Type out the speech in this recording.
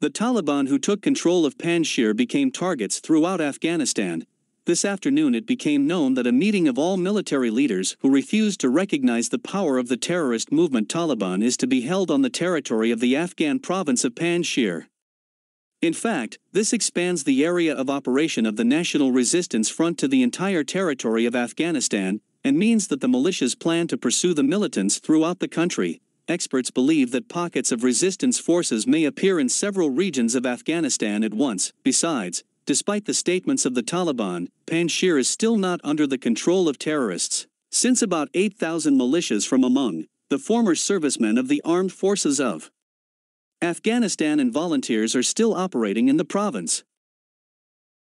The Taliban who took control of Panjshir became targets throughout Afghanistan. This afternoon it became known that a meeting of all military leaders who refused to recognize the power of the terrorist movement Taliban is to be held on the territory of the Afghan province of Panjshir. In fact, this expands the area of operation of the National Resistance Front to the entire territory of Afghanistan, and means that the militias plan to pursue the militants throughout the country experts believe that pockets of resistance forces may appear in several regions of Afghanistan at once. Besides, despite the statements of the Taliban, Panjshir is still not under the control of terrorists. Since about 8,000 militias from among the former servicemen of the armed forces of Afghanistan and volunteers are still operating in the province.